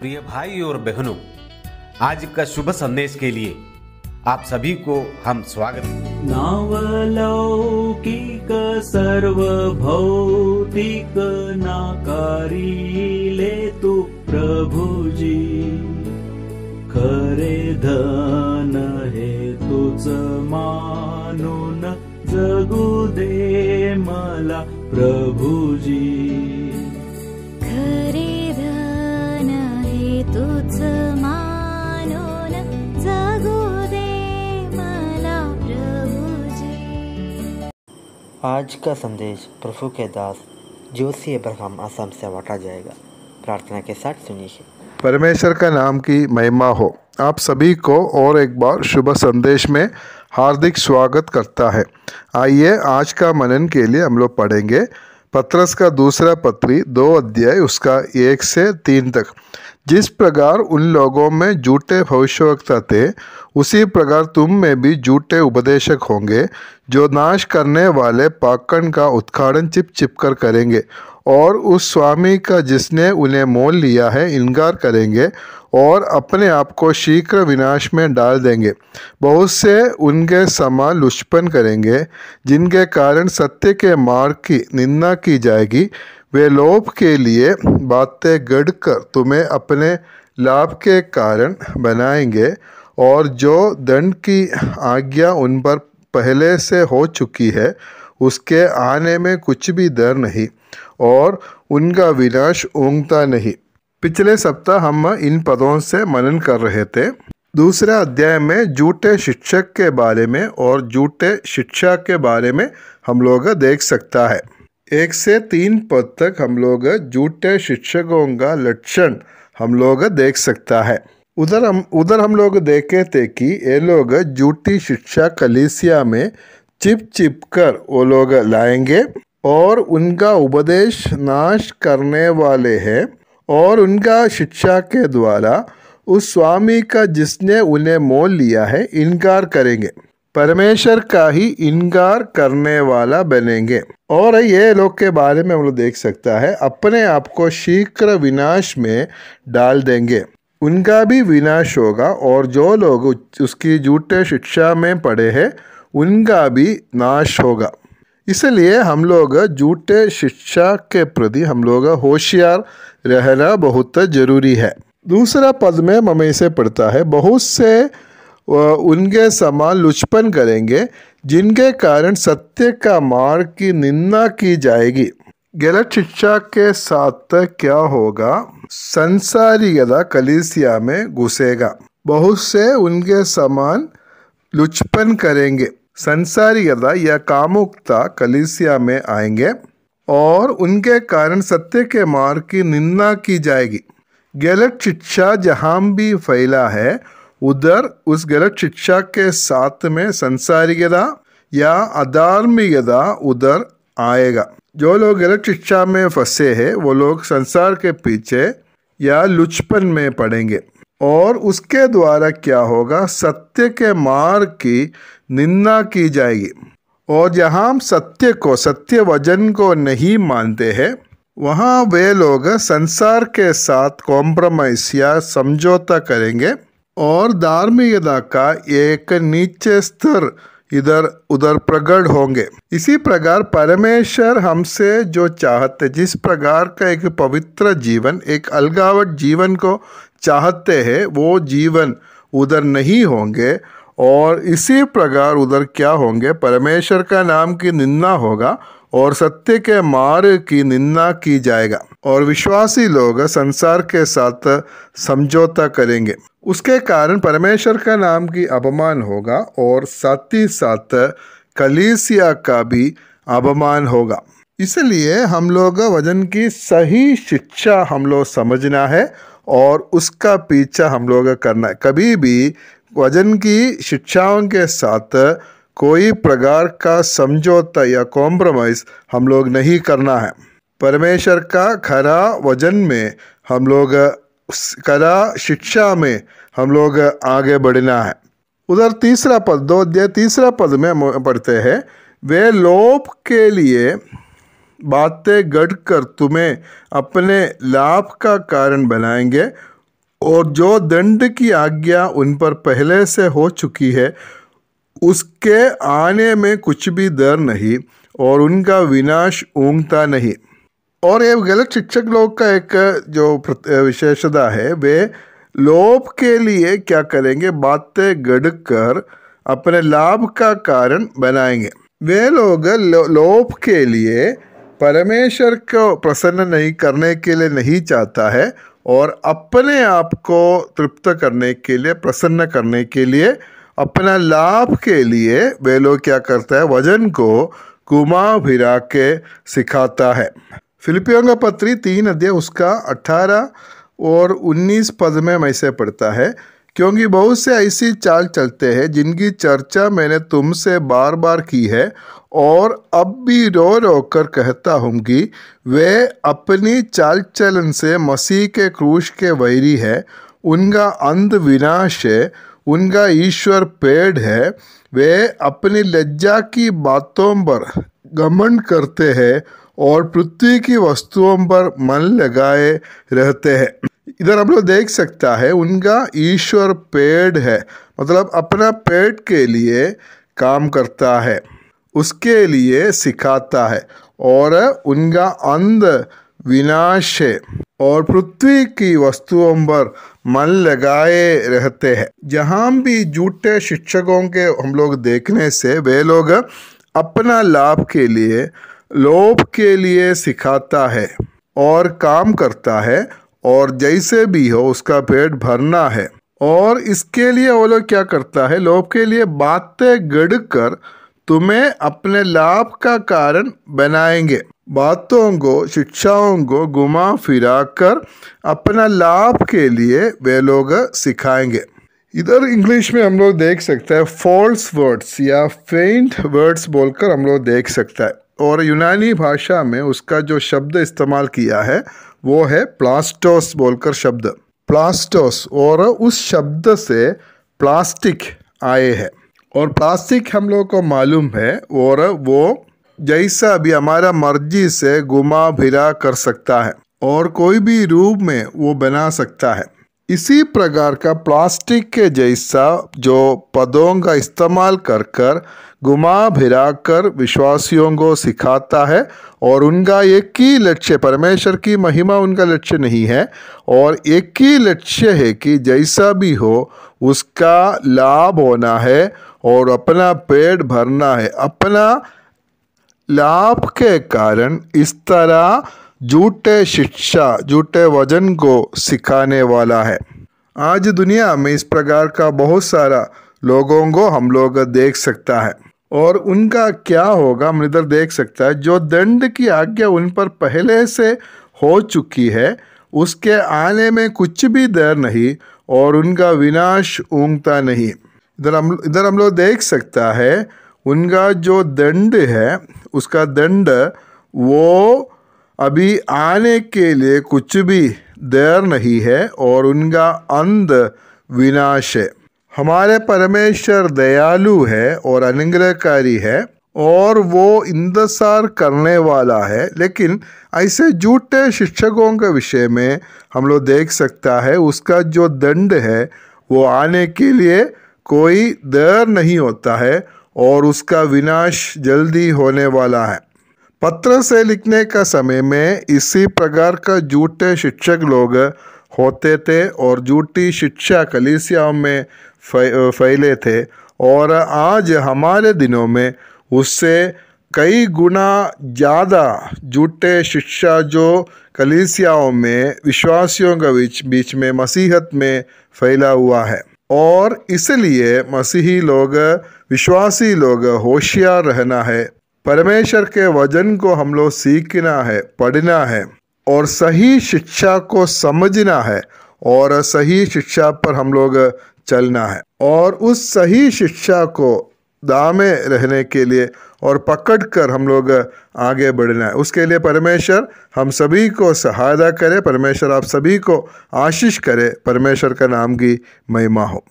प्रिय भाई और बहनों आज का शुभ संदेश के लिए आप सभी को हम स्वागत नावलौकिक भौतिक नाकारी ले तू प्रभु जी आज का संदेश प्रभु के दास जोशी अब्राहम आसम से बांटा जाएगा प्रार्थना के साथ सुनिए परमेश्वर का नाम की महिमा हो आप सभी को और एक बार शुभ संदेश में हार्दिक स्वागत करता है आइए आज का मनन के लिए हम लोग पढ़ेंगे पत्रस का दूसरा पत्री दो अध्याय उसका एक से तीन तक जिस प्रकार उन लोगों में झूठे भविष्यवक्ता थे उसी प्रकार तुम में भी झूठे उपदेशक होंगे जो नाश करने वाले पाकण का उत्खाड़न चिप चिप कर करेंगे और उस स्वामी का जिसने उन्हें मोल लिया है इनकार करेंगे और अपने आप को शीघ्र विनाश में डाल देंगे बहुत से उनके समान लुचपन करेंगे जिनके कारण सत्य के मार्ग की निंदा की जाएगी वे लोभ के लिए बातें गढ़ कर तुम्हें अपने लाभ के कारण बनाएंगे और जो दंड की आज्ञा उन पर पहले से हो चुकी है उसके आने में कुछ भी डर नहीं और उनका विनाश ऊँगता नहीं पिछले सप्ताह हम इन पदों से मनन कर रहे थे दूसरे अध्याय में झूठे शिक्षक के बारे में और झूठे शिक्षा के बारे में हम लोग देख सकता है एक से तीन पद तक हम लोग झूठे शिक्षकों का लक्षण हम लोग देख सकता है उधर हम उधर हम लोग देखे थे कि ये लोग झूठी शिक्षा कलिसिया में चिप चिप कर वो लोग लाएंगे और उनका उपदेश नाश करने वाले हैं और उनका शिक्षा के द्वारा उस स्वामी का जिसने उन्हें मोल लिया है इनकार करेंगे परमेश्वर का ही इनकार करने वाला बनेंगे और ये लोग के बारे में हम लोग देख सकता है अपने आप को शीघ्र विनाश में डाल देंगे उनका भी विनाश होगा और जो लोग उसकी झूठे शिक्षा में पड़े हैं उनका भी नाश होगा इसलिए हम लोग झूठे शिक्षा के प्रति हम लोग होशियार रहना बहुत ज़रूरी है दूसरा पद में मम इसे पढ़ता है बहुत से उनके समान लुचपन करेंगे जिनके कारण सत्य का मार्ग की निंदा की जाएगी गलत शिक्षा के साथ क्या होगा संसारीगता कलिसिया में घुसेगा बहुत से उनके समान लुचपन करेंगे संसारिकता या कामुकता कलिसिया में आएंगे और उनके कारण सत्य के मार्ग की निंदा की जाएगी गलत शिक्षा जहां भी फैला है उधर उस गलत शिक्षा के साथ में संसारिकता या अधार्मिकता उधर आएगा जो लोग गलत शिक्षा में फंसे हैं वो लोग संसार के पीछे या लुचपन में पड़ेंगे और उसके द्वारा क्या होगा सत्य के मार्ग की निंदा की जाएगी और जहाँ सत्य को सत्य वजन को नहीं मानते हैं वहाँ वे लोग संसार के साथ कॉम्प्रोमाइज़ या समझौता करेंगे और धार्मिकता का एक नीचे स्तर इधर उधर प्रगढ़ होंगे इसी प्रकार परमेश्वर हमसे जो चाहते जिस प्रकार का एक पवित्र जीवन एक अलगावट जीवन को चाहते हैं वो जीवन उधर नहीं होंगे और इसी प्रकार उधर क्या होंगे परमेश्वर का नाम की निंदा होगा और सत्य के मार्ग की निंदा की जाएगा और विश्वासी लोग संसार के साथ समझौता करेंगे उसके कारण परमेश्वर का नाम की अपमान होगा और साथ ही साथ कलीसिया का भी अपमान होगा इसलिए हम लोग वजन की सही शिक्षा हम लोग समझना है और उसका पीछा हम लोग करना है कभी भी वजन की शिक्षाओं के साथ कोई प्रकार का समझौता या कॉम्प्रोमाइज़ हम लोग नहीं करना है परमेश्वर का खरा वजन में हम लोग खरा शिक्षा में हम लोग आगे बढ़ना है उधर तीसरा पद दो अध्याय तीसरा पद में हम पढ़ते हैं वे लोभ के लिए बातें गढ़ कर तुम्हें अपने लाभ का कारण बनाएंगे और जो दंड की आज्ञा उन पर पहले से हो चुकी है उसके आने में कुछ भी डर नहीं और उनका विनाश ऊँगता नहीं और ये गलत शिक्षक लोग का एक जो विशेषता है वे लोभ के लिए क्या करेंगे बातें गढ़ कर अपने लाभ का कारण बनाएंगे वे लोग लोभ के लिए परमेश्वर को प्रसन्न नहीं करने के लिए नहीं चाहता है और अपने आप को तृप्त करने के लिए प्रसन्न करने के लिए अपना लाभ के लिए वे लोग क्या करते हैं वजन को घुमा फिरा के सिखाता है फिलिपियों का पत्री तीन अध्याय उसका अठारह और उन्नीस पद में मैसे पढ़ता है क्योंकि बहुत से ऐसी चाल चलते हैं जिनकी चर्चा मैंने तुमसे बार बार की है और अब भी रो रो कर कहता हूँ कि वे अपनी चाल चलन से मसीह के क्रूश के वैरी है उनका अंध विनाश है उनका ईश्वर पेड़ है वे अपनी लज्जा की बातों पर गमन करते हैं और पृथ्वी की वस्तुओं पर मन लगाए रहते हैं इधर हम लोग देख सकता है उनका ईश्वर पेड़ है मतलब अपना पेट के लिए काम करता है उसके लिए सिखाता है और उनका अंध विनाश है और पृथ्वी की वस्तुओं पर मन लगाए रहते हैं जहाँ भी झूठे शिक्षकों के हम लोग देखने से वे लोग अपना लाभ के लिए लोभ के लिए सिखाता है और काम करता है और जैसे भी हो उसका पेट भरना है और इसके लिए वो लोग क्या करता है लोभ के लिए बातें गढ़ कर तुम्हें अपने लाभ का कारण बनाएंगे बातों को शिक्षाओं को घुमा फिरा कर अपना लाभ के लिए वे लोग सिखाएंगे इधर इंग्लिश में हम लोग देख सकते हैं फॉल्स वर्ड्स या फेंट वर्ड्स बोलकर हम लोग देख सकते हैं और यूनानी भाषा में उसका जो शब्द इस्तेमाल किया है वो है प्लास्टोस बोलकर शब्द प्लास्टोस और उस शब्द से प्लास्टिक आए हैं और प्लास्टिक हम लोग को मालूम है और वो जैसा भी हमारा मर्जी से घुमा फिरा कर सकता है और कोई भी रूप में वो बना सकता है इसी प्रकार का प्लास्टिक के जैसा जो पदों का इस्तेमाल कर कर घुमा फिरा कर विश्वासियों को सिखाता है और उनका एक ही लक्ष्य परमेश्वर की महिमा उनका लक्ष्य नहीं है और एक ही लक्ष्य है कि जैसा भी हो उसका लाभ होना है और अपना पेट भरना है अपना लाभ के कारण इस तरह झूठे शिक्षा झूठे वजन को सिखाने वाला है आज दुनिया में इस प्रकार का बहुत सारा लोगों को हम लोग देख सकता है और उनका क्या होगा हम इधर देख सकता है जो दंड की आज्ञा उन पर पहले से हो चुकी है उसके आने में कुछ भी देर नहीं और उनका विनाश ऊँगता नहीं इधर हम इधर हम लोग देख सकता है उनका जो दंड है उसका दंड वो अभी आने के लिए कुछ भी देर नहीं है और उनका अंध विनाश है हमारे परमेश्वर दयालु है और अनुग्रहकारी है और वो इंतजार करने वाला है लेकिन ऐसे झूठे शिक्षकों के विषय में हम लोग देख सकता है उसका जो दंड है वो आने के लिए कोई देर नहीं होता है और उसका विनाश जल्दी होने वाला है पत्र से लिखने का समय में इसी प्रकार का झूठे शिक्षक लोग होते थे और झूठी शिक्षा कलिसियाओं में फैले थे और आज हमारे दिनों में उससे कई गुना ज़्यादा झूठे शिक्षा जो कलिसियाओं में विश्वासियों के बीच बीच में मसीहत में फैला हुआ है और इसलिए मसीही लोग विश्वासी लोग होशियार रहना है परमेश्वर के वजन को हम लोग सीखना है पढ़ना है और सही शिक्षा को समझना है और सही शिक्षा पर हम लोग चलना है और उस सही शिक्षा को दामे रहने के लिए और पकड़ कर हम लोग आगे बढ़ना है उसके लिए परमेश्वर हम सभी को सहायता करे परमेश्वर आप सभी को आशीष करे परमेश्वर का नाम की महिमा हो